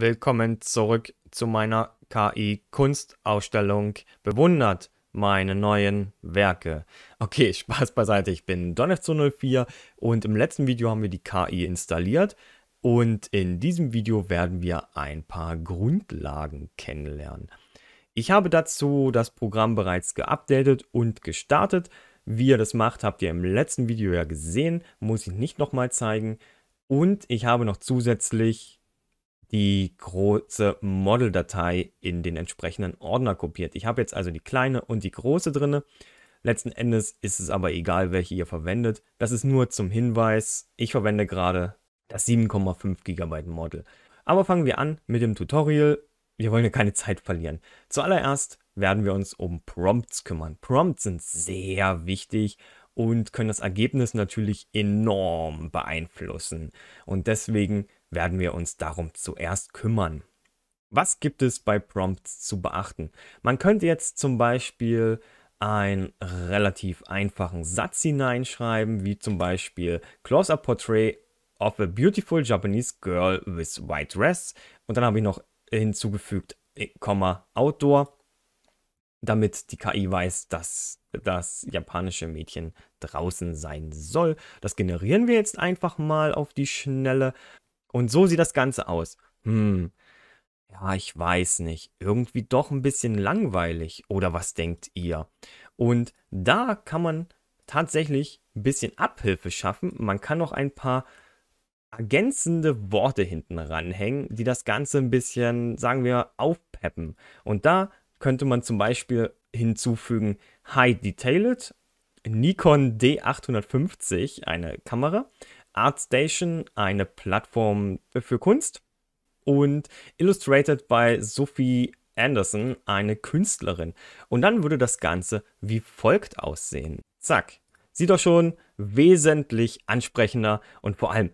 Willkommen zurück zu meiner KI-Kunstausstellung. Bewundert meine neuen Werke. Okay, Spaß beiseite, ich bin Donnef 204 und im letzten Video haben wir die KI installiert und in diesem Video werden wir ein paar Grundlagen kennenlernen. Ich habe dazu das Programm bereits geupdatet und gestartet. Wie ihr das macht, habt ihr im letzten Video ja gesehen, muss ich nicht nochmal zeigen. Und ich habe noch zusätzlich die große Model-Datei in den entsprechenden Ordner kopiert. Ich habe jetzt also die kleine und die große drin. Letzten Endes ist es aber egal, welche ihr verwendet. Das ist nur zum Hinweis. Ich verwende gerade das 7,5 GB Model. Aber fangen wir an mit dem Tutorial. Wir wollen ja keine Zeit verlieren. Zuallererst werden wir uns um Prompts kümmern. Prompts sind sehr wichtig und können das Ergebnis natürlich enorm beeinflussen. Und deswegen werden wir uns darum zuerst kümmern. Was gibt es bei Prompts zu beachten? Man könnte jetzt zum Beispiel einen relativ einfachen Satz hineinschreiben, wie zum Beispiel Close-up Portrait of a beautiful Japanese girl with white dress. Und dann habe ich noch hinzugefügt, äh, Komma, Outdoor, damit die KI weiß, dass das japanische Mädchen draußen sein soll. Das generieren wir jetzt einfach mal auf die Schnelle und so sieht das Ganze aus. Hm, ja, ich weiß nicht. Irgendwie doch ein bisschen langweilig. Oder was denkt ihr? Und da kann man tatsächlich ein bisschen Abhilfe schaffen. Man kann noch ein paar ergänzende Worte hinten ranhängen, die das Ganze ein bisschen, sagen wir, aufpeppen. Und da könnte man zum Beispiel hinzufügen High Detailed, Nikon D850, eine Kamera, ArtStation, eine Plattform für Kunst, und Illustrated by Sophie Anderson, eine Künstlerin. Und dann würde das Ganze wie folgt aussehen. Zack, sieht doch schon wesentlich ansprechender und vor allem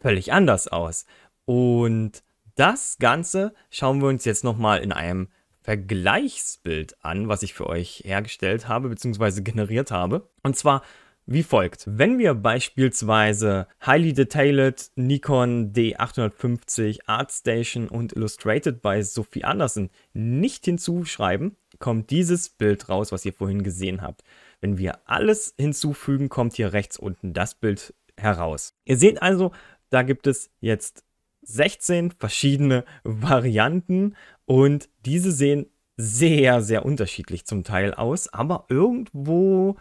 völlig anders aus. Und das Ganze schauen wir uns jetzt nochmal in einem Vergleichsbild an, was ich für euch hergestellt habe bzw. generiert habe. Und zwar wie folgt. Wenn wir beispielsweise Highly Detailed, Nikon D850, ArtStation und Illustrated bei Sophie Anderson nicht hinzuschreiben, kommt dieses Bild raus, was ihr vorhin gesehen habt. Wenn wir alles hinzufügen, kommt hier rechts unten das Bild heraus. Ihr seht also, da gibt es jetzt 16 verschiedene Varianten und diese sehen sehr, sehr unterschiedlich zum Teil aus, aber irgendwo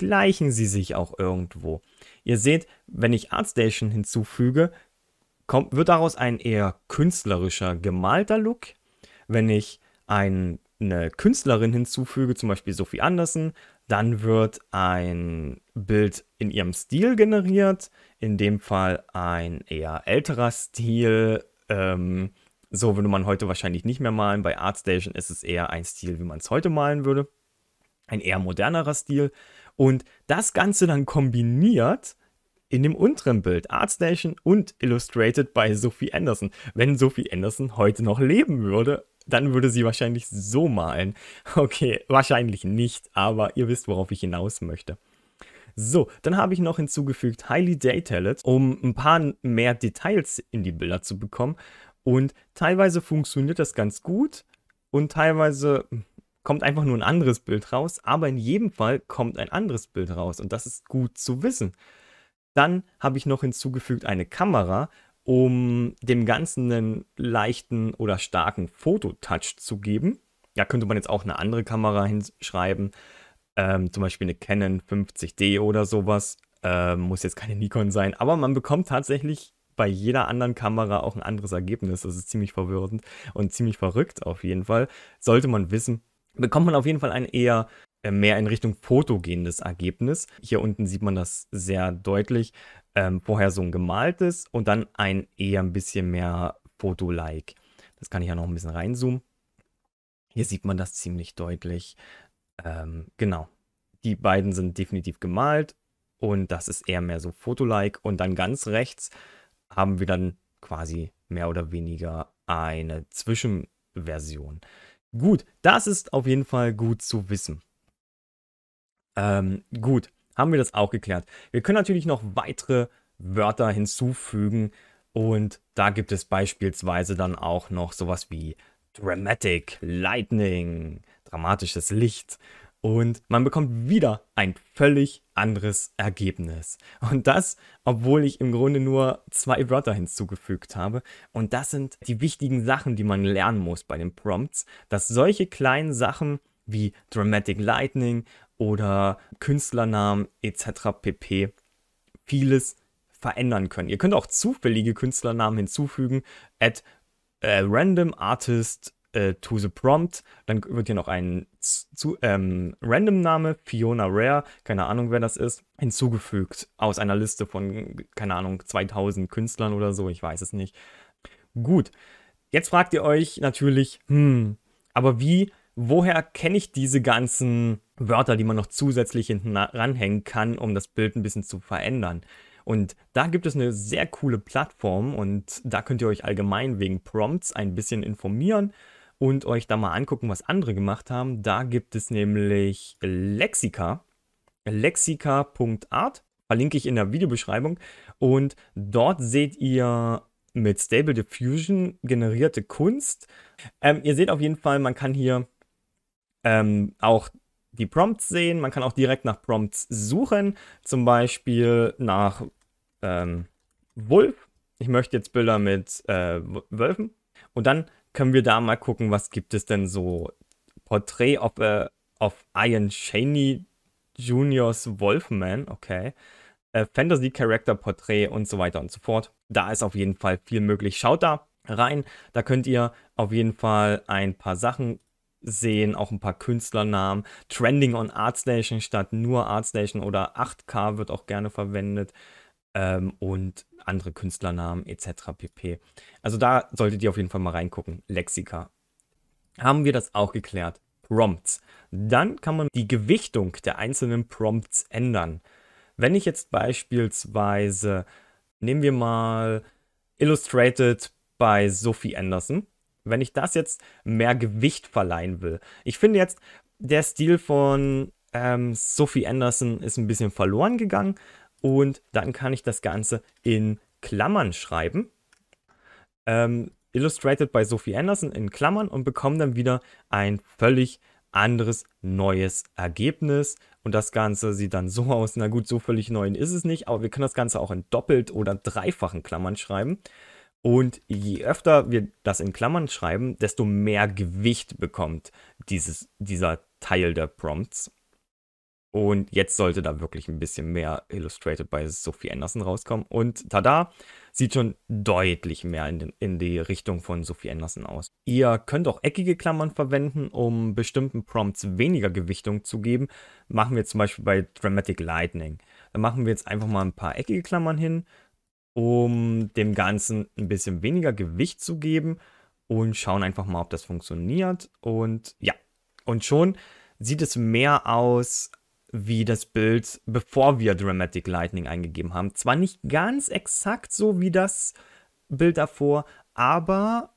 gleichen sie sich auch irgendwo. Ihr seht, wenn ich Artstation hinzufüge, kommt, wird daraus ein eher künstlerischer, gemalter Look. Wenn ich ein, eine Künstlerin hinzufüge, zum Beispiel Sophie Anderson, dann wird ein Bild in ihrem Stil generiert, in dem Fall ein eher älterer Stil. Ähm, so würde man heute wahrscheinlich nicht mehr malen. Bei Artstation ist es eher ein Stil, wie man es heute malen würde. Ein eher modernerer Stil. Und das Ganze dann kombiniert in dem unteren Bild, ArtStation und Illustrated bei Sophie Anderson. Wenn Sophie Anderson heute noch leben würde, dann würde sie wahrscheinlich so malen. Okay, wahrscheinlich nicht, aber ihr wisst, worauf ich hinaus möchte. So, dann habe ich noch hinzugefügt Highly Detailed, um ein paar mehr Details in die Bilder zu bekommen. Und teilweise funktioniert das ganz gut und teilweise hm, kommt einfach nur ein anderes Bild raus, aber in jedem Fall kommt ein anderes Bild raus und das ist gut zu wissen. Dann habe ich noch hinzugefügt eine Kamera, um dem Ganzen einen leichten oder starken Fototouch zu geben. Ja, könnte man jetzt auch eine andere Kamera hinschreiben, ähm, zum Beispiel eine Canon 50D oder sowas. Ähm, muss jetzt keine Nikon sein, aber man bekommt tatsächlich bei jeder anderen Kamera auch ein anderes Ergebnis. Das ist ziemlich verwirrend und ziemlich verrückt auf jeden Fall. Sollte man wissen, bekommt man auf jeden Fall ein eher äh, mehr in Richtung Foto gehendes Ergebnis. Hier unten sieht man das sehr deutlich. Ähm, vorher so ein gemaltes und dann ein eher ein bisschen mehr Foto-like. Das kann ich ja noch ein bisschen reinzoomen. Hier sieht man das ziemlich deutlich. Ähm, genau. Die beiden sind definitiv gemalt und das ist eher mehr so Foto-like. Und dann ganz rechts haben wir dann quasi mehr oder weniger eine Zwischenversion. Gut, das ist auf jeden Fall gut zu wissen. Ähm, gut, haben wir das auch geklärt. Wir können natürlich noch weitere Wörter hinzufügen und da gibt es beispielsweise dann auch noch sowas wie Dramatic Lightning, dramatisches Licht und man bekommt wieder ein völlig anderes Ergebnis. Und das, obwohl ich im Grunde nur zwei Wörter hinzugefügt habe. Und das sind die wichtigen Sachen, die man lernen muss bei den Prompts, dass solche kleinen Sachen wie Dramatic Lightning oder Künstlernamen etc. pp. vieles verändern können. Ihr könnt auch zufällige Künstlernamen hinzufügen, at äh, random artist äh, to the prompt. Dann wird hier noch ein zu, ähm, random Name, Fiona Rare, keine Ahnung wer das ist, hinzugefügt aus einer Liste von, keine Ahnung, 2000 Künstlern oder so, ich weiß es nicht. Gut, jetzt fragt ihr euch natürlich, hm, aber wie, woher kenne ich diese ganzen Wörter, die man noch zusätzlich hinten ranhängen kann, um das Bild ein bisschen zu verändern? Und da gibt es eine sehr coole Plattform und da könnt ihr euch allgemein wegen Prompts ein bisschen informieren und euch da mal angucken, was andere gemacht haben. Da gibt es nämlich Lexika, lexika.art, verlinke ich in der Videobeschreibung. Und dort seht ihr mit Stable Diffusion generierte Kunst. Ähm, ihr seht auf jeden Fall, man kann hier ähm, auch die Prompts sehen. Man kann auch direkt nach Prompts suchen, zum Beispiel nach ähm, Wolf. Ich möchte jetzt Bilder mit äh, Wölfen. Und dann können wir da mal gucken, was gibt es denn so? Portrait of, äh, of Ian Shaney Juniors Wolfman, okay. Äh, Fantasy Character Portrait und so weiter und so fort. Da ist auf jeden Fall viel möglich. Schaut da rein. Da könnt ihr auf jeden Fall ein paar Sachen sehen, auch ein paar Künstlernamen. Trending on Artstation statt nur Artstation oder 8K wird auch gerne verwendet. Ähm, und andere Künstlernamen etc. pp. Also da solltet ihr auf jeden Fall mal reingucken. Lexika. Haben wir das auch geklärt? Prompts. Dann kann man die Gewichtung der einzelnen Prompts ändern. Wenn ich jetzt beispielsweise, nehmen wir mal Illustrated bei Sophie Anderson, wenn ich das jetzt mehr Gewicht verleihen will. Ich finde jetzt, der Stil von ähm, Sophie Anderson ist ein bisschen verloren gegangen und dann kann ich das Ganze in Klammern schreiben. Ähm, illustrated by Sophie Anderson in Klammern und bekomme dann wieder ein völlig anderes, neues Ergebnis. Und das Ganze sieht dann so aus, na gut, so völlig neu ist es nicht, aber wir können das Ganze auch in doppelt oder dreifachen Klammern schreiben. Und je öfter wir das in Klammern schreiben, desto mehr Gewicht bekommt dieses, dieser Teil der Prompts. Und jetzt sollte da wirklich ein bisschen mehr Illustrated bei Sophie Anderson rauskommen. Und tada, sieht schon deutlich mehr in, den, in, die Richtung von Sophie Anderson aus. Ihr könnt auch eckige Klammern verwenden, um bestimmten Prompts weniger Gewichtung zu geben. Machen wir zum Beispiel bei Dramatic Lightning. Da machen wir jetzt einfach mal ein paar eckige Klammern hin, um dem Ganzen ein bisschen weniger Gewicht zu geben und schauen einfach mal, ob das funktioniert. Und ja, und schon sieht es mehr aus, wie das Bild, bevor wir Dramatic Lightning eingegeben haben. Zwar nicht ganz exakt so wie das Bild davor, aber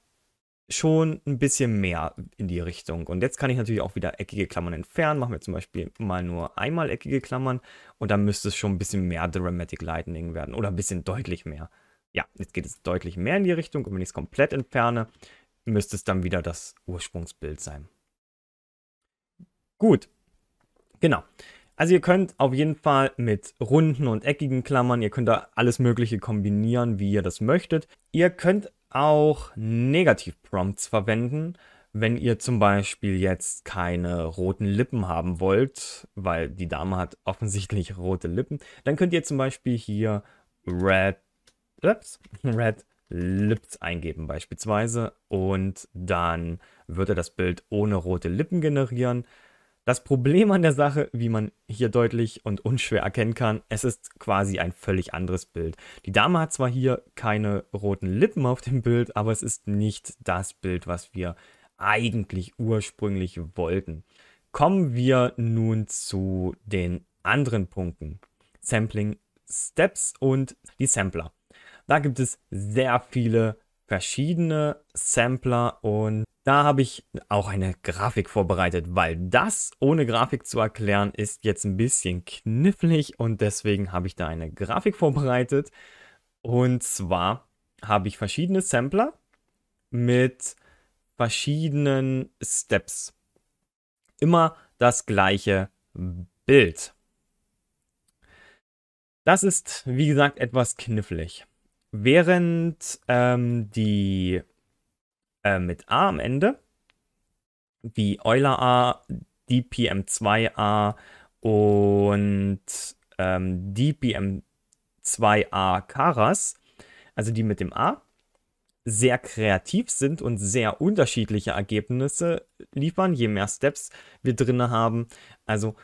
schon ein bisschen mehr in die Richtung. Und jetzt kann ich natürlich auch wieder eckige Klammern entfernen. Machen wir zum Beispiel mal nur einmal eckige Klammern und dann müsste es schon ein bisschen mehr Dramatic Lightning werden oder ein bisschen deutlich mehr. Ja, jetzt geht es deutlich mehr in die Richtung und wenn ich es komplett entferne, müsste es dann wieder das Ursprungsbild sein. Gut, genau. Also ihr könnt auf jeden Fall mit runden und eckigen Klammern, ihr könnt da alles Mögliche kombinieren, wie ihr das möchtet. Ihr könnt auch Negativ-Prompts verwenden, wenn ihr zum Beispiel jetzt keine roten Lippen haben wollt, weil die Dame hat offensichtlich rote Lippen, dann könnt ihr zum Beispiel hier Red, ups, Red Lips eingeben beispielsweise und dann würde das Bild ohne rote Lippen generieren. Das Problem an der Sache, wie man hier deutlich und unschwer erkennen kann, es ist quasi ein völlig anderes Bild. Die Dame hat zwar hier keine roten Lippen auf dem Bild, aber es ist nicht das Bild, was wir eigentlich ursprünglich wollten. Kommen wir nun zu den anderen Punkten. Sampling Steps und die Sampler. Da gibt es sehr viele verschiedene Sampler und da habe ich auch eine Grafik vorbereitet, weil das ohne Grafik zu erklären ist jetzt ein bisschen knifflig und deswegen habe ich da eine Grafik vorbereitet. Und zwar habe ich verschiedene Sampler mit verschiedenen Steps. Immer das gleiche Bild. Das ist, wie gesagt, etwas knifflig. Während ähm, die äh, mit A am Ende, wie Euler A, DPM2A und ähm, DPM2A Caras, also die mit dem A, sehr kreativ sind und sehr unterschiedliche Ergebnisse liefern, je mehr Steps wir drin haben. Also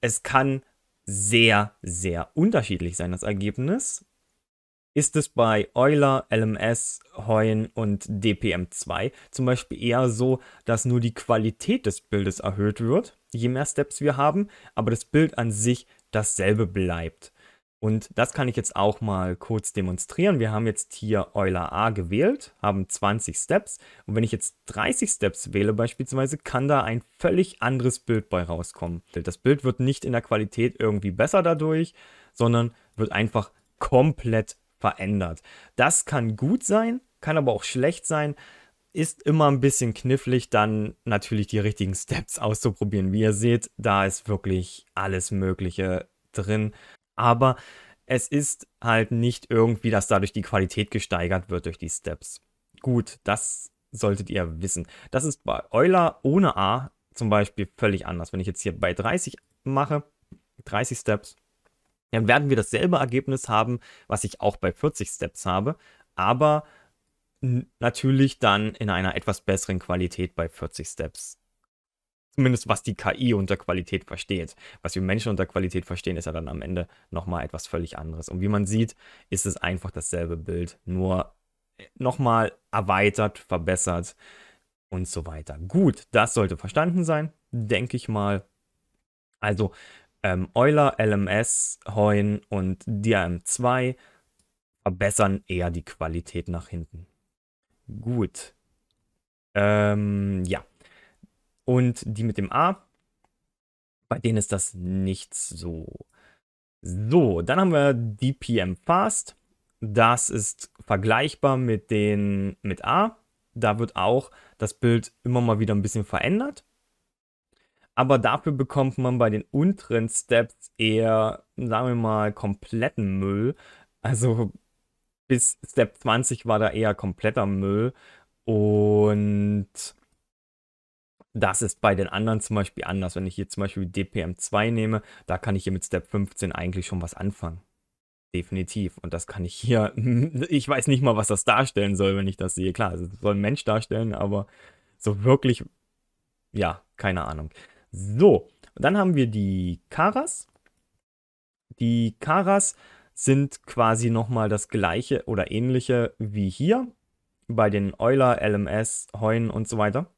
es kann sehr, sehr unterschiedlich sein, das Ergebnis ist es bei Euler, LMS, Heun und DPM2 zum Beispiel eher so, dass nur die Qualität des Bildes erhöht wird, je mehr Steps wir haben, aber das Bild an sich dasselbe bleibt. Und das kann ich jetzt auch mal kurz demonstrieren. Wir haben jetzt hier Euler A gewählt, haben 20 Steps und wenn ich jetzt 30 Steps wähle beispielsweise, kann da ein völlig anderes Bild bei rauskommen. Das Bild wird nicht in der Qualität irgendwie besser dadurch, sondern wird einfach komplett verändert. Das kann gut sein, kann aber auch schlecht sein. Ist immer ein bisschen knifflig, dann natürlich die richtigen Steps auszuprobieren. Wie ihr seht, da ist wirklich alles Mögliche drin. Aber es ist halt nicht irgendwie, dass dadurch die Qualität gesteigert wird durch die Steps. Gut, das solltet ihr wissen. Das ist bei Euler ohne A zum Beispiel völlig anders. Wenn ich jetzt hier bei 30 mache, 30 Steps, dann werden wir dasselbe Ergebnis haben, was ich auch bei 40 Steps habe, aber natürlich dann in einer etwas besseren Qualität bei 40 Steps. Zumindest was die KI unter Qualität versteht. Was wir Menschen unter Qualität verstehen, ist ja dann am Ende nochmal etwas völlig anderes. Und wie man sieht, ist es einfach dasselbe Bild, nur äh, nochmal erweitert, verbessert und so weiter. Gut, das sollte verstanden sein, denke ich mal. Also ähm, Euler, LMS, Heun und DRM2 verbessern eher die Qualität nach hinten. Gut. Ähm, ja. Und die mit dem A, bei denen ist das nicht so. So, dann haben wir DPM Fast. Das ist vergleichbar mit den mit A. Da wird auch das Bild immer mal wieder ein bisschen verändert. Aber dafür bekommt man bei den unteren Steps eher, sagen wir mal, kompletten Müll. Also bis Step 20 war da eher kompletter Müll. Und das ist bei den anderen zum Beispiel anders. Wenn ich hier zum Beispiel DPM 2 nehme, da kann ich hier mit Step 15 eigentlich schon was anfangen. Definitiv. Und das kann ich hier, ich weiß nicht mal, was das darstellen soll, wenn ich das sehe. Klar, es soll ein Mensch darstellen, aber so wirklich, ja, keine Ahnung. So, und dann haben wir die Karas. Die Karas sind quasi nochmal das gleiche oder ähnliche wie hier bei den Euler, LMS, Heun und so weiter.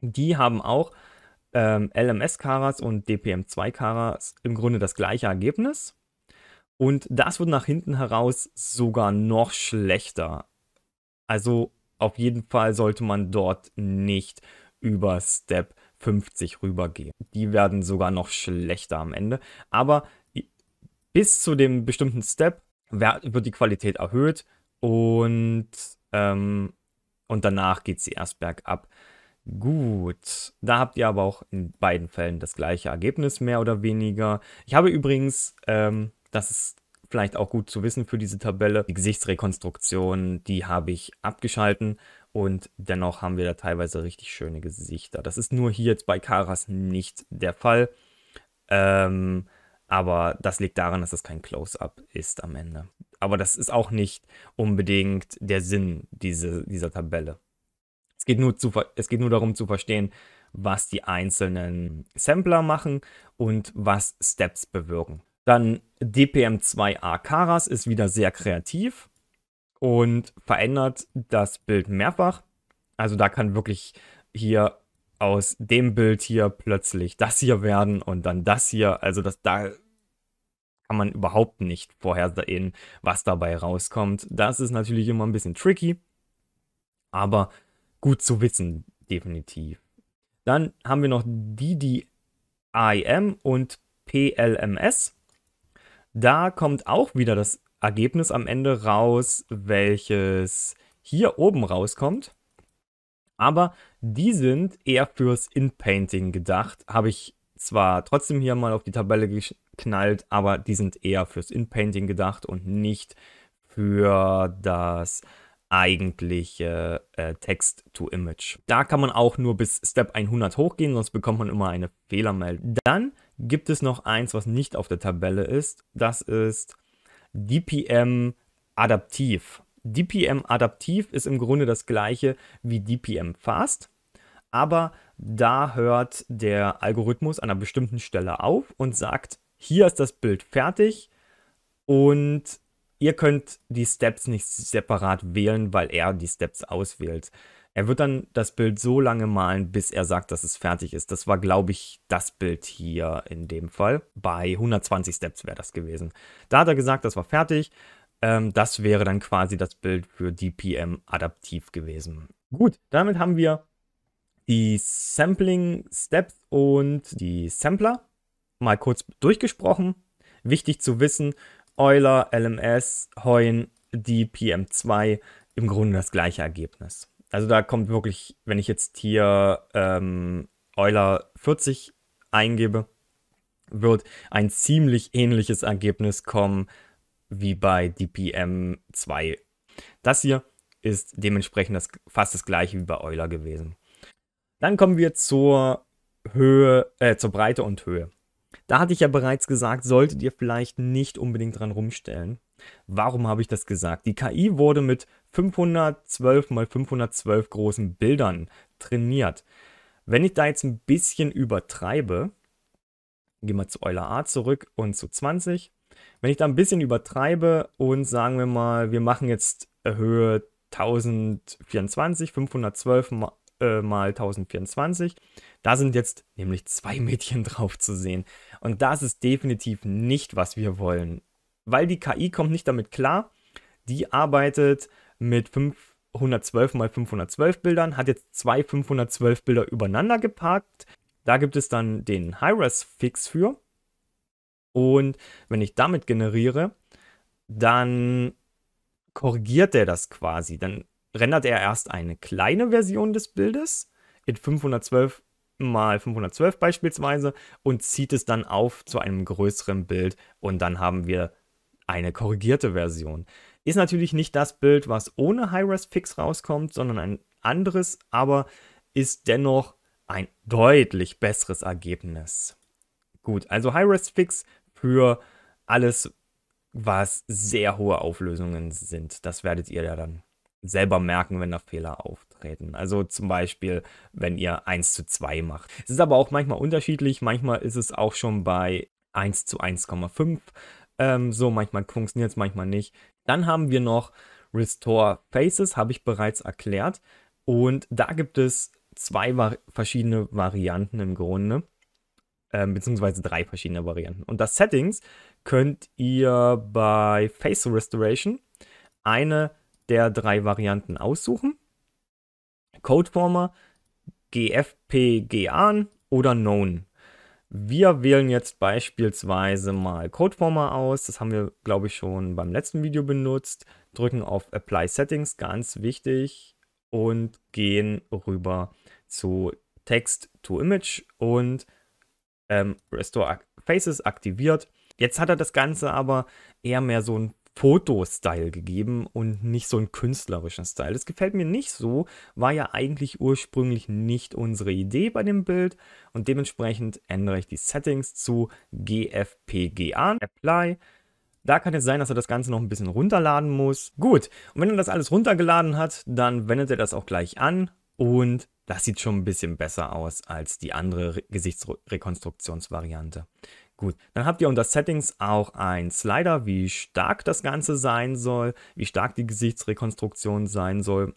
Die haben auch ähm, LMS-Karas und DPM2-Karas im Grunde das gleiche Ergebnis. Und das wird nach hinten heraus sogar noch schlechter. Also auf jeden Fall sollte man dort nicht über Step 50 rübergehen. Die werden sogar noch schlechter am Ende. Aber bis zu dem bestimmten Step wird die Qualität erhöht und, ähm, und danach geht sie erst bergab. Gut, da habt ihr aber auch in beiden Fällen das gleiche Ergebnis, mehr oder weniger. Ich habe übrigens, ähm, das ist vielleicht auch gut zu wissen für diese Tabelle, die Gesichtsrekonstruktion, die habe ich abgeschalten. Und dennoch haben wir da teilweise richtig schöne Gesichter. Das ist nur hier jetzt bei Karas nicht der Fall. Ähm, aber das liegt daran, dass das kein Close-up ist am Ende. Aber das ist auch nicht unbedingt der Sinn diese, dieser Tabelle. Es geht, nur zu, es geht nur darum zu verstehen, was die einzelnen Sampler machen und was Steps bewirken. Dann DPM2A Karas ist wieder sehr kreativ und verändert das Bild mehrfach. Also da kann wirklich hier aus dem Bild hier plötzlich das hier werden und dann das hier. Also das da kann man überhaupt nicht vorhersehen, was dabei rauskommt. Das ist natürlich immer ein bisschen tricky, aber gut zu wissen, definitiv. Dann haben wir noch DDIM und PLMS. Da kommt auch wieder das Ergebnis am Ende raus, welches hier oben rauskommt. Aber die sind eher fürs In-Painting gedacht. Habe ich zwar trotzdem hier mal auf die Tabelle geknallt, aber die sind eher fürs In-Painting gedacht und nicht für das eigentliche äh, Text-to-Image. Da kann man auch nur bis Step 100 hochgehen, sonst bekommt man immer eine Fehlermeldung. Dann gibt es noch eins, was nicht auf der Tabelle ist. Das ist DPM adaptiv. DPM adaptiv ist im Grunde das gleiche wie DPM fast, aber da hört der Algorithmus an einer bestimmten Stelle auf und sagt, hier ist das Bild fertig und ihr könnt die Steps nicht separat wählen, weil er die Steps auswählt. Er wird dann das Bild so lange malen, bis er sagt, dass es fertig ist. Das war, glaube ich, das Bild hier in dem Fall. Bei 120 Steps wäre das gewesen. Da hat er gesagt, das war fertig. Ähm, das wäre dann quasi das Bild für DPM adaptiv gewesen. Gut, damit haben wir die Sampling Steps und die Sampler mal kurz durchgesprochen. Wichtig zu wissen, Euler, LMS, Heun, DPM2, im Grunde das gleiche Ergebnis. Also da kommt wirklich, wenn ich jetzt hier ähm, Euler 40 eingebe, wird ein ziemlich ähnliches Ergebnis kommen wie bei DPM 2. Das hier ist dementsprechend das, fast das gleiche wie bei Euler gewesen. Dann kommen wir zur Höhe, äh, zur Breite und Höhe. Da hatte ich ja bereits gesagt, solltet ihr vielleicht nicht unbedingt dran rumstellen. Warum habe ich das gesagt? Die KI wurde mit 512 mal 512 großen Bildern trainiert. Wenn ich da jetzt ein bisschen übertreibe, gehen wir zu Euler A zurück und zu 20. Wenn ich da ein bisschen übertreibe und sagen wir mal, wir machen jetzt äh, Höhe 1024, 512 mal, äh, mal 1024, da sind jetzt nämlich zwei Mädchen drauf zu sehen. Und das ist definitiv nicht, was wir wollen. Weil die KI kommt nicht damit klar, die arbeitet mit 512 mal 512 Bildern, hat jetzt zwei 512 Bilder übereinander geparkt. Da gibt es dann den Hi-Res-Fix für. Und wenn ich damit generiere, dann korrigiert er das quasi. Dann rendert er erst eine kleine Version des Bildes in 512 mal 512 beispielsweise und zieht es dann auf zu einem größeren Bild und dann haben wir eine korrigierte Version. Ist natürlich nicht das Bild, was ohne High-Res-Fix rauskommt, sondern ein anderes, aber ist dennoch ein deutlich besseres Ergebnis. Gut, also High-Res-Fix für alles, was sehr hohe Auflösungen sind. Das werdet ihr ja dann selber merken, wenn da Fehler auftreten. Also zum Beispiel, wenn ihr 1 zu 2 macht. Es ist aber auch manchmal unterschiedlich. Manchmal ist es auch schon bei 1 zu 1,5 ähm, so. Manchmal funktioniert es, manchmal nicht. Dann haben wir noch Restore Faces, habe ich bereits erklärt. Und da gibt es zwei vari verschiedene Varianten im Grunde, äh, beziehungsweise drei verschiedene Varianten. Und das Settings könnt ihr bei Face Restoration eine der drei Varianten aussuchen. Codeformer, GFPGAN oder Known. Wir wählen jetzt beispielsweise mal Codeformer aus. Das haben wir, glaube ich, schon beim letzten Video benutzt. Drücken auf Apply Settings, ganz wichtig, und gehen rüber zu Text to Image und ähm, Restore Faces aktiviert. Jetzt hat er das Ganze aber eher mehr so ein Fotostyle gegeben und nicht so einen künstlerischen Style. Das gefällt mir nicht so, war ja eigentlich ursprünglich nicht unsere Idee bei dem Bild und dementsprechend ändere ich die Settings zu GFPGA, Apply. Da kann es sein, dass er das Ganze noch ein bisschen runterladen muss. Gut, und wenn er das alles runtergeladen hat, dann wendet er das auch gleich an und das sieht schon ein bisschen besser aus als die andere Gesichtsrekonstruktionsvariante. Gut, dann habt ihr unter Settings auch ein Slider, wie stark das Ganze sein soll, wie stark die Gesichtsrekonstruktion sein soll.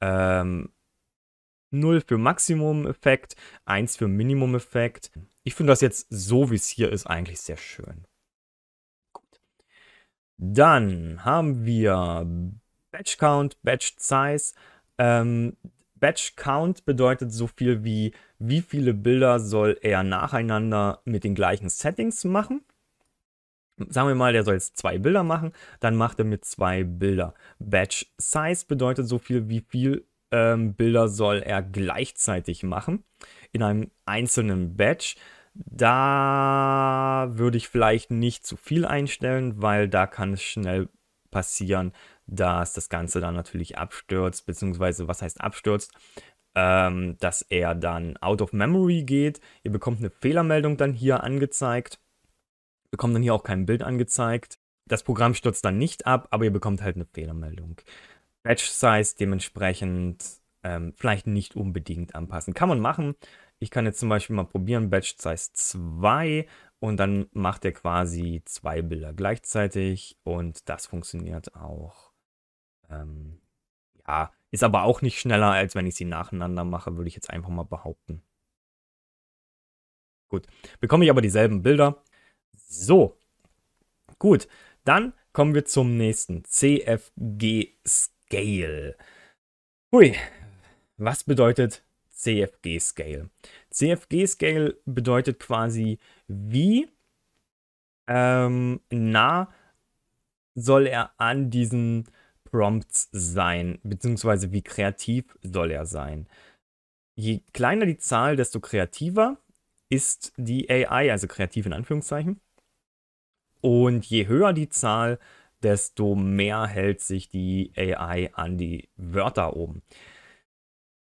Ähm, 0 für Maximum-Effekt, 1 für Minimum-Effekt. Ich finde das jetzt so, wie es hier ist, eigentlich sehr schön. Gut. Dann haben wir Batch Count, Batch Size. Ähm, Batch Count bedeutet so viel wie wie viele Bilder soll er nacheinander mit den gleichen Settings machen. Sagen wir mal, der soll jetzt zwei Bilder machen, dann macht er mit zwei Bilder. Batch Size bedeutet so viel, wie viele ähm, Bilder soll er gleichzeitig machen in einem einzelnen Batch. Da würde ich vielleicht nicht zu viel einstellen, weil da kann es schnell passieren, dass das Ganze dann natürlich abstürzt, beziehungsweise was heißt abstürzt? ähm, dass er dann out of memory geht. Ihr bekommt eine Fehlermeldung dann hier angezeigt. Bekommt dann hier auch kein Bild angezeigt. Das Programm stürzt dann nicht ab, aber ihr bekommt halt eine Fehlermeldung. Batch Size dementsprechend ähm, vielleicht nicht unbedingt anpassen. Kann man machen. Ich kann jetzt zum Beispiel mal probieren, Batch Size 2 und dann macht er quasi zwei Bilder gleichzeitig und das funktioniert auch. Ähm, ja, ist aber auch nicht schneller, als wenn ich sie nacheinander mache, würde ich jetzt einfach mal behaupten. Gut, bekomme ich aber dieselben Bilder. So, gut, dann kommen wir zum nächsten. CFG Scale. Hui, was bedeutet CFG Scale? CFG Scale bedeutet quasi, wie ähm, nah soll er an diesen Prompts sein, beziehungsweise wie kreativ soll er sein. Je kleiner die Zahl, desto kreativer ist die AI, also kreativ in Anführungszeichen. Und je höher die Zahl, desto mehr hält sich die AI an die Wörter oben.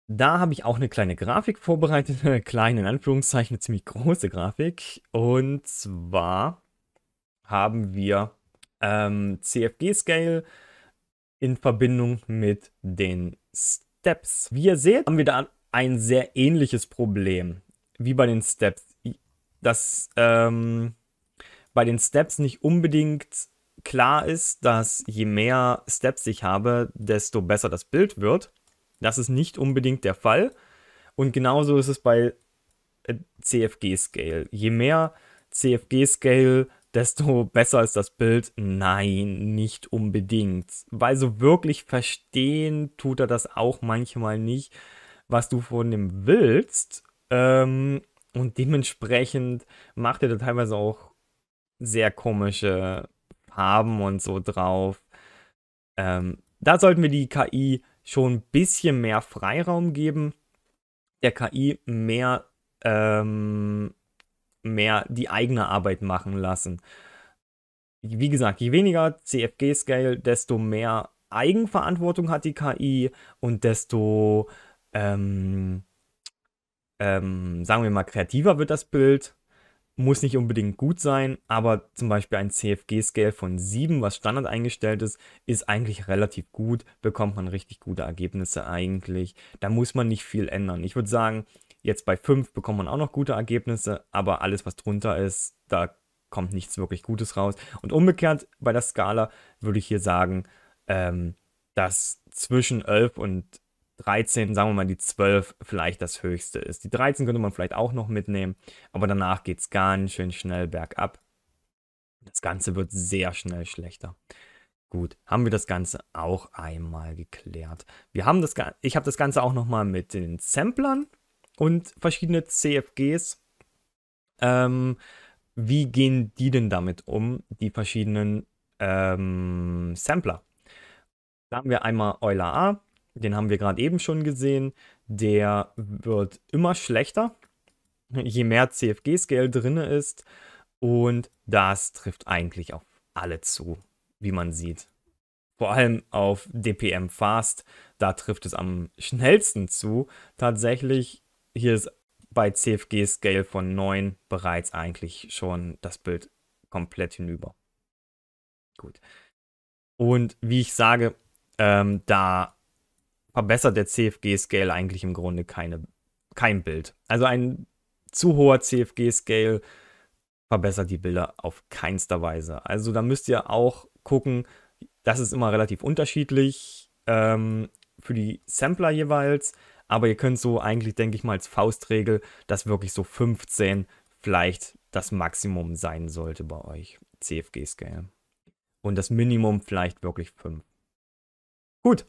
Da habe ich auch eine kleine Grafik vorbereitet, eine kleine in Anführungszeichen, eine ziemlich große Grafik. Und zwar haben wir ähm, CFG-Scale, in Verbindung mit den Steps. Wie ihr seht, haben wir da ein sehr ähnliches Problem wie bei den Steps. Dass ähm, bei den Steps nicht unbedingt klar ist, dass je mehr Steps ich habe, desto besser das Bild wird. Das ist nicht unbedingt der Fall. Und genauso ist es bei äh, CFG-Scale. Je mehr CFG-Scale desto besser ist das Bild. Nein, nicht unbedingt. Weil so wirklich verstehen tut er das auch manchmal nicht, was du von dem willst. Ähm, und dementsprechend macht er da teilweise auch sehr komische Farben und so drauf. Ähm, da sollten wir die KI schon ein bisschen mehr Freiraum geben, der KI mehr ähm, mehr die eigene Arbeit machen lassen. Wie gesagt, je weniger CFG-Scale, desto mehr Eigenverantwortung hat die KI und desto, ähm, ähm, sagen wir mal, kreativer wird das Bild. Muss nicht unbedingt gut sein, aber zum Beispiel ein CFG-Scale von 7, was Standard eingestellt ist, ist eigentlich relativ gut, bekommt man richtig gute Ergebnisse eigentlich. Da muss man nicht viel ändern. Ich würde sagen, Jetzt bei 5 bekommt man auch noch gute Ergebnisse, aber alles, was drunter ist, da kommt nichts wirklich Gutes raus. Und umgekehrt bei der Skala würde ich hier sagen, ähm, dass zwischen 11 und 13, sagen wir mal die 12 vielleicht das höchste ist. Die 13 könnte man vielleicht auch noch mitnehmen, aber danach geht es ganz schön schnell bergab. Das Ganze wird sehr schnell schlechter. Gut, haben wir das Ganze auch einmal geklärt. Wir haben das, ich habe das Ganze auch nochmal mit den Samplern und verschiedene CFGs. Ähm, wie gehen die denn damit um, die verschiedenen ähm, Sampler? Da haben wir einmal Euler A, den haben wir gerade eben schon gesehen. Der wird immer schlechter, je mehr CFG-Scale drin ist. Und das trifft eigentlich auf alle zu, wie man sieht. Vor allem auf DPM Fast, da trifft es am schnellsten zu. Tatsächlich hier ist bei CFG-Scale von 9 bereits eigentlich schon das Bild komplett hinüber. Gut. Und wie ich sage, ähm, da verbessert der CFG-Scale eigentlich im Grunde keine, kein Bild. Also ein zu hoher CFG-Scale verbessert die Bilder auf keinster Weise. Also da müsst ihr auch gucken, das ist immer relativ unterschiedlich ähm, für die Sampler jeweils. Aber ihr könnt so eigentlich, denke ich mal, als Faustregel, dass wirklich so 15 vielleicht das Maximum sein sollte bei euch. CFG-Scale. Und das Minimum vielleicht wirklich 5. Gut,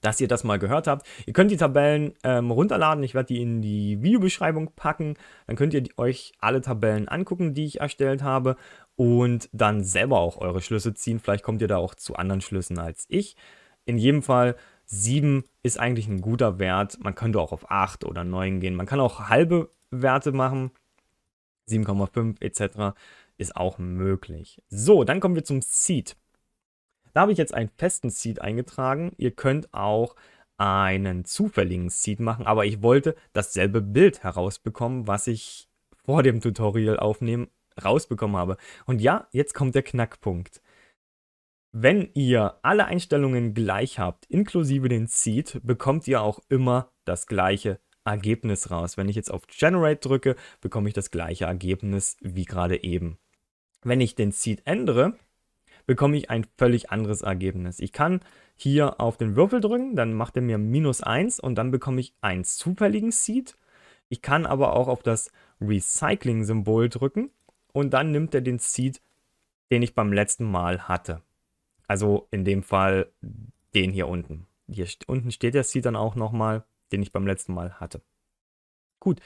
dass ihr das mal gehört habt. Ihr könnt die Tabellen ähm, runterladen. Ich werde die in die Videobeschreibung packen. Dann könnt ihr die, euch alle Tabellen angucken, die ich erstellt habe. Und dann selber auch eure Schlüsse ziehen. Vielleicht kommt ihr da auch zu anderen Schlüssen als ich. In jedem Fall 7 ist eigentlich ein guter Wert. Man könnte auch auf 8 oder 9 gehen. Man kann auch halbe Werte machen. 7,5 etc. ist auch möglich. So, dann kommen wir zum Seed. Da habe ich jetzt einen festen Seed eingetragen. Ihr könnt auch einen zufälligen Seed machen, aber ich wollte dasselbe Bild herausbekommen, was ich vor dem Tutorial aufnehmen rausbekommen habe. Und ja, jetzt kommt der Knackpunkt. Wenn ihr alle Einstellungen gleich habt, inklusive den Seed, bekommt ihr auch immer das gleiche Ergebnis raus. Wenn ich jetzt auf Generate drücke, bekomme ich das gleiche Ergebnis wie gerade eben. Wenn ich den Seed ändere, bekomme ich ein völlig anderes Ergebnis. Ich kann hier auf den Würfel drücken, dann macht er mir minus 1 und dann bekomme ich einen zufälligen Seed. Ich kann aber auch auf das Recycling-Symbol drücken und dann nimmt er den Seed, den ich beim letzten Mal hatte. Also in dem Fall den hier unten. Hier unten steht der Seed dann auch nochmal, den ich beim letzten Mal hatte. Gut.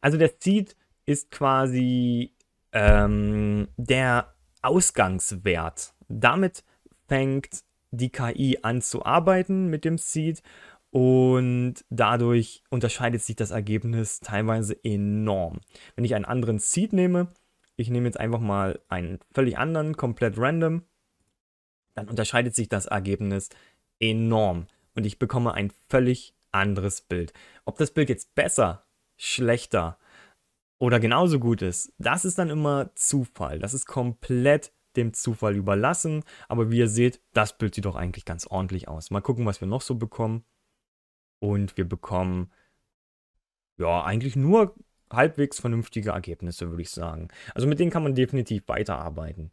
Also der Seed ist quasi ähm, der Ausgangswert. Damit fängt die KI an zu arbeiten mit dem Seed und dadurch unterscheidet sich das Ergebnis teilweise enorm. Wenn ich einen anderen Seed nehme, ich nehme jetzt einfach mal einen völlig anderen, komplett random, dann unterscheidet sich das Ergebnis enorm und ich bekomme ein völlig anderes Bild. Ob das Bild jetzt besser, schlechter oder genauso gut ist, das ist dann immer Zufall. Das ist komplett dem Zufall überlassen. Aber wie ihr seht, das Bild sieht doch eigentlich ganz ordentlich aus. Mal gucken, was wir noch so bekommen. Und wir bekommen, ja, eigentlich nur halbwegs vernünftige Ergebnisse, würde ich sagen. Also mit denen kann man definitiv weiterarbeiten.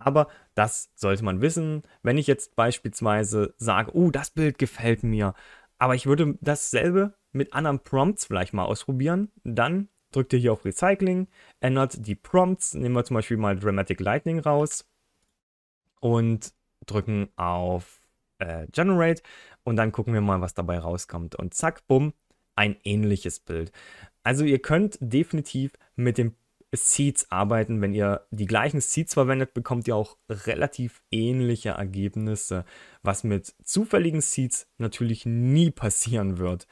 Aber das sollte man wissen. Wenn ich jetzt beispielsweise sage, oh, das Bild gefällt mir, aber ich würde dasselbe mit anderen Prompts vielleicht mal ausprobieren, dann drückt ihr hier auf Recycling, ändert die Prompts, nehmen wir zum Beispiel mal Dramatic Lightning raus und drücken auf äh, Generate und dann gucken wir mal, was dabei rauskommt. Und zack, bumm, ein ähnliches Bild. Also ihr könnt definitiv mit dem Seeds arbeiten. Wenn ihr die gleichen Seeds verwendet, bekommt ihr auch relativ ähnliche Ergebnisse, was mit zufälligen Seeds natürlich nie passieren wird.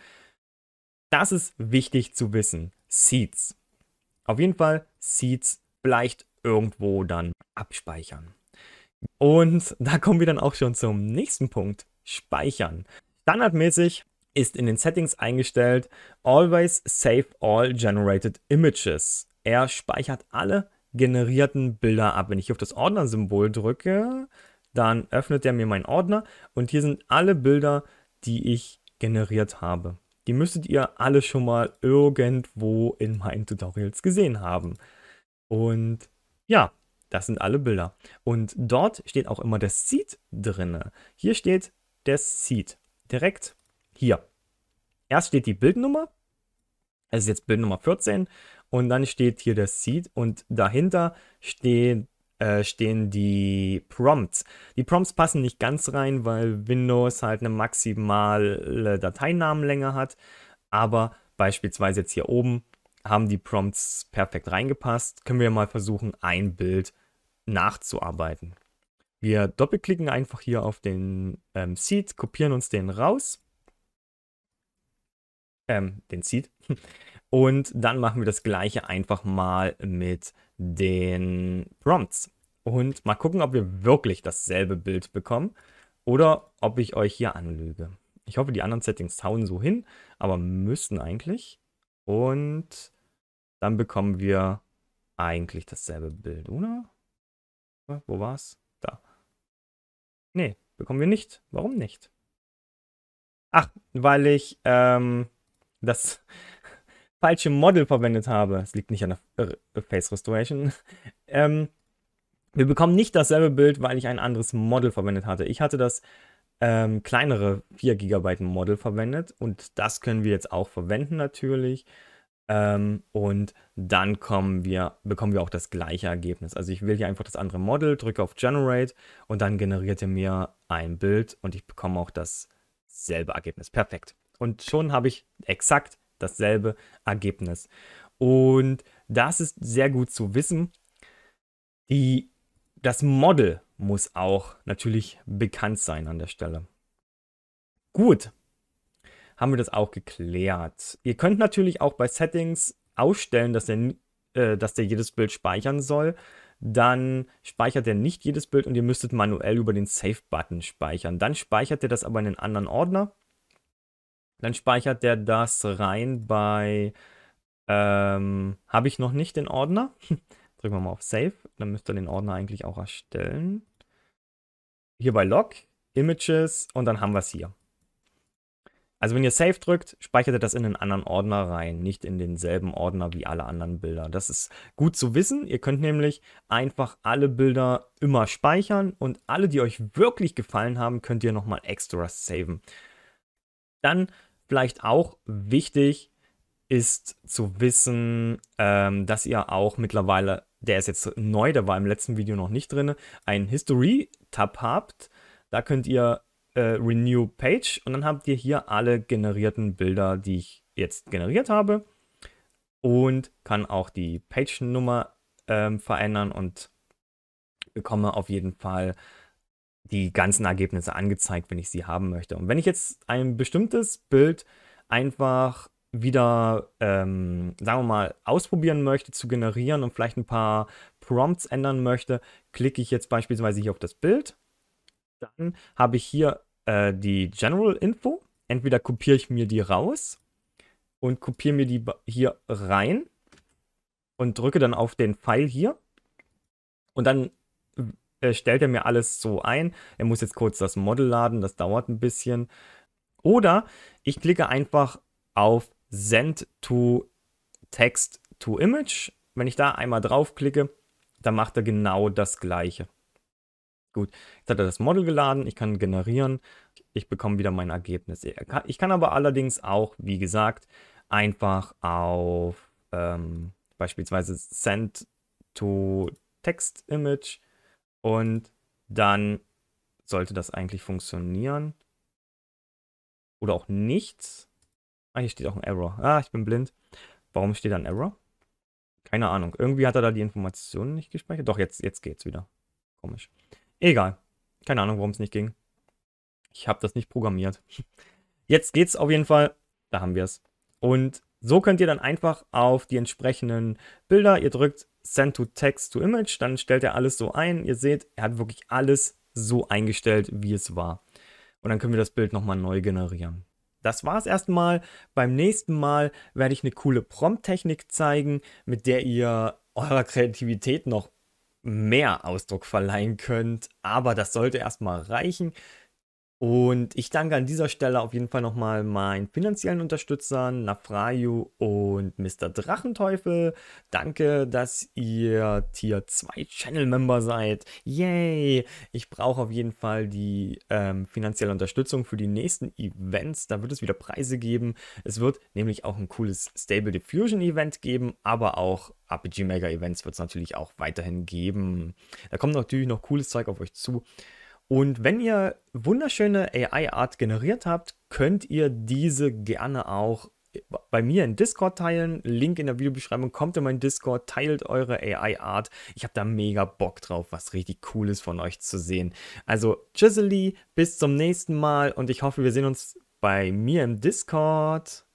Das ist wichtig zu wissen. Seeds. Auf jeden Fall Seeds vielleicht irgendwo dann abspeichern. Und da kommen wir dann auch schon zum nächsten Punkt. Speichern. Standardmäßig ist in den Settings eingestellt Always Save All Generated Images. Er speichert alle generierten Bilder ab. Wenn ich auf das Ordner-Symbol drücke, dann öffnet er mir meinen Ordner und hier sind alle Bilder, die ich generiert habe. Die müsstet ihr alle schon mal irgendwo in meinen Tutorials gesehen haben. Und ja, das sind alle Bilder. Und dort steht auch immer der Seed drin. Hier steht der Seed. Direkt hier. Erst steht die Bildnummer. Das ist jetzt Bild Nummer 14 und dann steht hier das Seed und dahinter steht äh, stehen die Prompts. Die Prompts passen nicht ganz rein, weil Windows halt eine maximale Dateinamenlänge hat. Aber beispielsweise jetzt hier oben haben die Prompts perfekt reingepasst. Können wir mal versuchen, ein Bild nachzuarbeiten. Wir doppelklicken einfach hier auf den ähm, Seed, kopieren uns den raus. Ähm, den Seed. Und dann machen wir das gleiche einfach mal mit den Prompts. Und mal gucken, ob wir wirklich dasselbe Bild bekommen oder ob ich euch hier anlüge. Ich hoffe, die anderen Settings hauen so hin, aber müssten eigentlich. Und dann bekommen wir eigentlich dasselbe Bild, oder? Äh, wo war's? Da. Nee, bekommen wir nicht. Warum nicht? Ach, weil ich ähm, das falsche Model verwendet habe. Es liegt nicht an der äh, äh, Face Restoration. ähm, wir bekommen nicht dasselbe Bild, weil ich ein anderes Model verwendet hatte. Ich hatte das ähm, kleinere 4 GB Model verwendet und das können wir jetzt auch verwenden natürlich. Ähm, und dann kommen wir, bekommen wir auch das gleiche Ergebnis. Also ich will hier einfach das andere Model, drücke auf Generate und dann generiert er mir ein Bild und ich bekomme auch dasselbe Ergebnis. Perfekt. Und schon habe ich exakt dasselbe Ergebnis. Und das ist sehr gut zu wissen. Die, das Model muss auch natürlich bekannt sein an der Stelle. Gut, haben wir das auch geklärt. Ihr könnt natürlich auch bei Settings ausstellen, dass der, äh, dass der jedes Bild speichern soll. Dann speichert er nicht jedes Bild und ihr müsstet manuell über den Save-Button speichern. Dann speichert er das aber in einen anderen Ordner dann speichert der das rein bei, ähm, habe ich noch nicht den Ordner. Drücken wir mal auf Save, dann müsst ihr den Ordner eigentlich auch erstellen. Hier bei Log, Images und dann haben wir es hier. Also wenn ihr Save drückt, speichert ihr das in einen anderen Ordner rein, nicht in denselben Ordner wie alle anderen Bilder. Das ist gut zu wissen. Ihr könnt nämlich einfach alle Bilder immer speichern und alle, die euch wirklich gefallen haben, könnt ihr nochmal extra saven. Dann Vielleicht auch wichtig ist zu wissen, ähm, dass ihr auch mittlerweile, der ist jetzt neu, der war im letzten Video noch nicht drin, ein History-Tab habt. Da könnt ihr äh, Renew Page und dann habt ihr hier alle generierten Bilder, die ich jetzt generiert habe und kann auch die Page-Nummer ähm, verändern und bekomme auf jeden Fall die ganzen Ergebnisse angezeigt, wenn ich sie haben möchte. Und wenn ich jetzt ein bestimmtes Bild einfach wieder, ähm, sagen wir mal, ausprobieren möchte, zu generieren und vielleicht ein paar Prompts ändern möchte, klicke ich jetzt beispielsweise hier auf das Bild. Dann habe ich hier äh, die General Info. Entweder kopiere ich mir die raus und kopiere mir die hier rein und drücke dann auf den Pfeil hier. Und dann äh, stellt er mir alles so ein. Er muss jetzt kurz das Model laden, das dauert ein bisschen. Oder ich klicke einfach auf Send to Text to Image. Wenn ich da einmal draufklicke, dann macht er genau das gleiche. Gut, jetzt hat er das Model geladen, ich kann generieren, ich bekomme wieder mein Ergebnis. Ich kann aber allerdings auch, wie gesagt, einfach auf ähm, beispielsweise Send to Text Image und dann sollte das eigentlich funktionieren. Oder auch nichts. Ah, hier steht auch ein Error. Ah, ich bin blind. Warum steht da ein Error? Keine Ahnung. Irgendwie hat er da die Informationen nicht gespeichert. Doch, jetzt, jetzt geht's wieder. Komisch. Egal. Keine Ahnung, warum es nicht ging. Ich habe das nicht programmiert. Jetzt geht's auf jeden Fall. Da haben wir es. Und so könnt ihr dann einfach auf die entsprechenden Bilder, ihr drückt Send to Text to Image, dann stellt er alles so ein. Ihr seht, er hat wirklich alles so eingestellt, wie es war. Und dann können wir das Bild nochmal neu generieren. Das war es erstmal. Beim nächsten Mal werde ich eine coole Prompt-Technik zeigen, mit der ihr eurer Kreativität noch mehr Ausdruck verleihen könnt. Aber das sollte erstmal reichen. Und ich danke an dieser Stelle auf jeden Fall nochmal meinen finanziellen Unterstützern, Nafrayu und Mr. Drachenteufel. Danke, dass ihr Tier 2 Channel-Member seid. Yay! Ich brauche auf jeden Fall die ähm, finanzielle Unterstützung für die nächsten Events. Da wird es wieder Preise geben. Es wird nämlich auch ein cooles Stable Diffusion Event geben, aber auch RPG Mega Events wird es natürlich auch weiterhin geben. Da kommt natürlich noch cooles Zeug auf euch zu. Und wenn ihr wunderschöne AI-Art generiert habt, könnt ihr diese gerne auch bei mir in Discord teilen. Link in der Videobeschreibung. Kommt in meinen Discord, teilt eure AI-Art. Ich habe da mega Bock drauf, was richtig Cooles von euch zu sehen. Also, Chisely, bis zum nächsten Mal und ich hoffe, wir sehen uns bei mir im Discord.